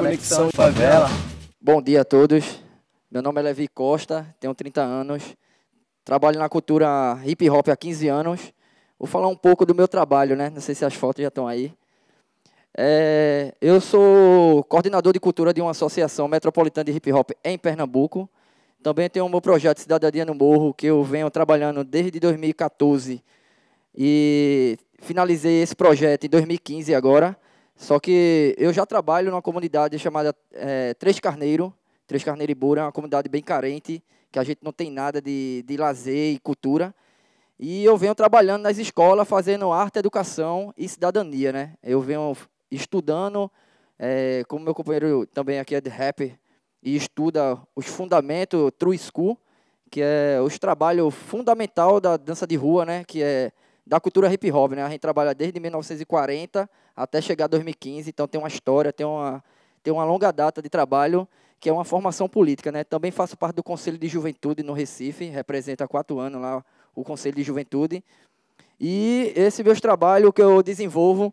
Conexão Favela. Bom dia a todos. Meu nome é Levi Costa, tenho 30 anos. Trabalho na cultura hip hop há 15 anos. Vou falar um pouco do meu trabalho, né? Não sei se as fotos já estão aí. É, eu sou coordenador de cultura de uma associação metropolitana de hip hop em Pernambuco. Também tenho o meu projeto Cidadania no Morro, que eu venho trabalhando desde 2014. E finalizei esse projeto em 2015 agora. Só que eu já trabalho numa comunidade chamada é, Três Carneiro, Três Carneiro e Bura, é uma comunidade bem carente, que a gente não tem nada de, de lazer e cultura. E eu venho trabalhando nas escolas, fazendo arte, educação e cidadania, né? Eu venho estudando, é, como meu companheiro também aqui é de rap, e estuda os fundamentos True School, que é os trabalho fundamental da dança de rua, né? Que é da cultura hip hop, né? A gente trabalha desde 1940 até chegar 2015, então tem uma história, tem uma, tem uma longa data de trabalho que é uma formação política, né? Também faço parte do Conselho de Juventude no Recife, representa há quatro anos lá o Conselho de Juventude. E esse meu trabalho que eu desenvolvo,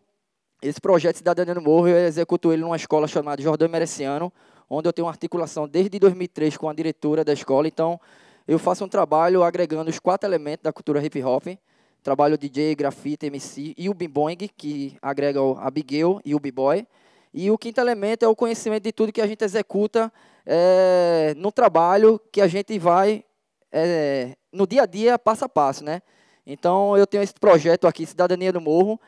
esse projeto Cidadania no Morro, eu executo ele numa escola chamada Jordão Mereciano, onde eu tenho uma articulação desde 2003 com a diretora da escola. Então, eu faço um trabalho agregando os quatro elementos da cultura hip hop, Trabalho DJ, grafite, MC e o Bimboing, que agrega o Abigail e o B-Boy. E o quinto elemento é o conhecimento de tudo que a gente executa é, no trabalho que a gente vai é, no dia a dia, passo a passo. Né? Então, eu tenho esse projeto aqui, Cidadania do Morro,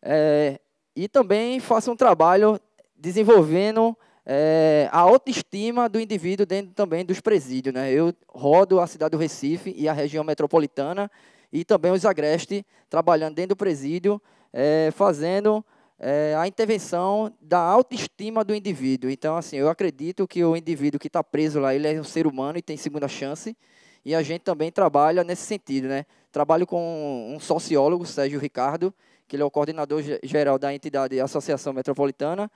é, e também faço um trabalho desenvolvendo é, a autoestima do indivíduo dentro também dos presídios. Né? Eu rodo a cidade do Recife e a região metropolitana e também os agrestes trabalhando dentro do presídio, é, fazendo é, a intervenção da autoestima do indivíduo. Então, assim, eu acredito que o indivíduo que está preso lá, ele é um ser humano e tem segunda chance, e a gente também trabalha nesse sentido, né? Trabalho com um sociólogo, Sérgio Ricardo, que ele é o coordenador geral da entidade Associação Metropolitana,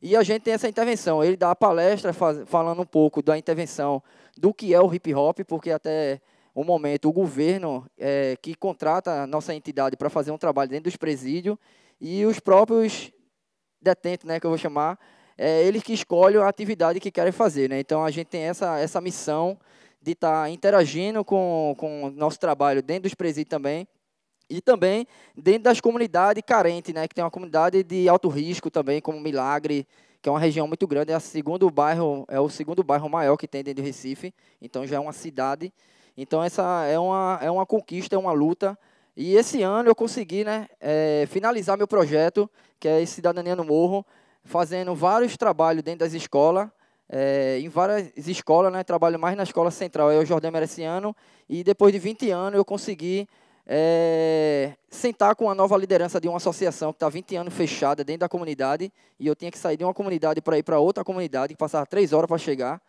e a gente tem essa intervenção. Ele dá a palestra falando um pouco da intervenção do que é o hip hop, porque até um momento o governo é, que contrata a nossa entidade para fazer um trabalho dentro dos presídios e os próprios detentos, né, que eu vou chamar, é, eles que escolhem a atividade que querem fazer. Né? Então, a gente tem essa, essa missão de estar tá interagindo com, com o nosso trabalho dentro dos presídios também, e também dentro das comunidades carentes, né, que tem uma comunidade de alto risco também, como Milagre, que é uma região muito grande, é, a segundo bairro, é o segundo bairro maior que tem dentro do Recife, então já é uma cidade então essa é uma, é uma conquista, é uma luta. E esse ano eu consegui né, é, finalizar meu projeto, que é Cidadania no Morro, fazendo vários trabalhos dentro das escolas, é, em várias escolas, né, trabalho mais na escola central, eu, Jordão Mereciano, e depois de 20 anos eu consegui é, sentar com a nova liderança de uma associação que está 20 anos fechada dentro da comunidade, e eu tinha que sair de uma comunidade para ir para outra comunidade, que passava três horas para chegar,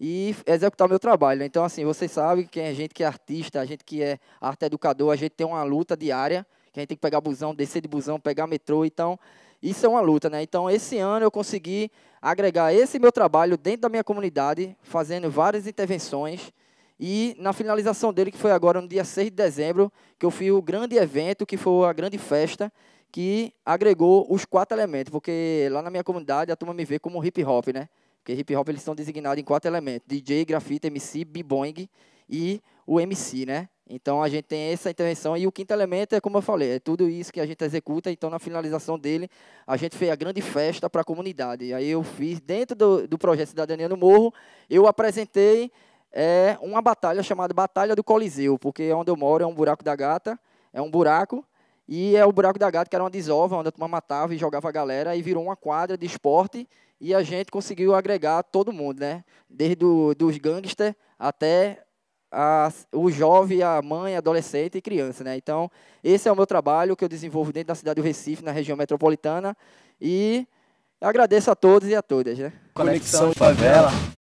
e executar o meu trabalho. Né? Então, assim, vocês sabem que a gente que é artista, a gente que é arte educador, a gente tem uma luta diária, que a gente tem que pegar busão, descer de busão, pegar metrô, então isso é uma luta, né? Então, esse ano eu consegui agregar esse meu trabalho dentro da minha comunidade, fazendo várias intervenções. E na finalização dele, que foi agora no dia 6 de dezembro, que eu fui o grande evento, que foi a grande festa, que agregou os quatro elementos, porque lá na minha comunidade a turma me vê como hip hop, né? Porque hip hop eles são designados em quatro elementos: DJ, grafite, MC, b-boing e o MC, né? Então a gente tem essa intervenção e o quinto elemento é como eu falei, é tudo isso que a gente executa. Então na finalização dele a gente fez a grande festa para a comunidade. E aí eu fiz dentro do, do projeto Cidadania no Morro, eu apresentei é, uma batalha chamada Batalha do Coliseu, porque onde eu moro é um buraco da gata, é um buraco e é o Buraco da Gato, que era uma desova, onde a turma matava e jogava a galera, e virou uma quadra de esporte, e a gente conseguiu agregar todo mundo, né? Desde o, dos gangsters até a, o jovem, a mãe, adolescente e criança, né? Então, esse é o meu trabalho que eu desenvolvo dentro da cidade do Recife, na região metropolitana, e agradeço a todos e a todas, né? Conexão Favela.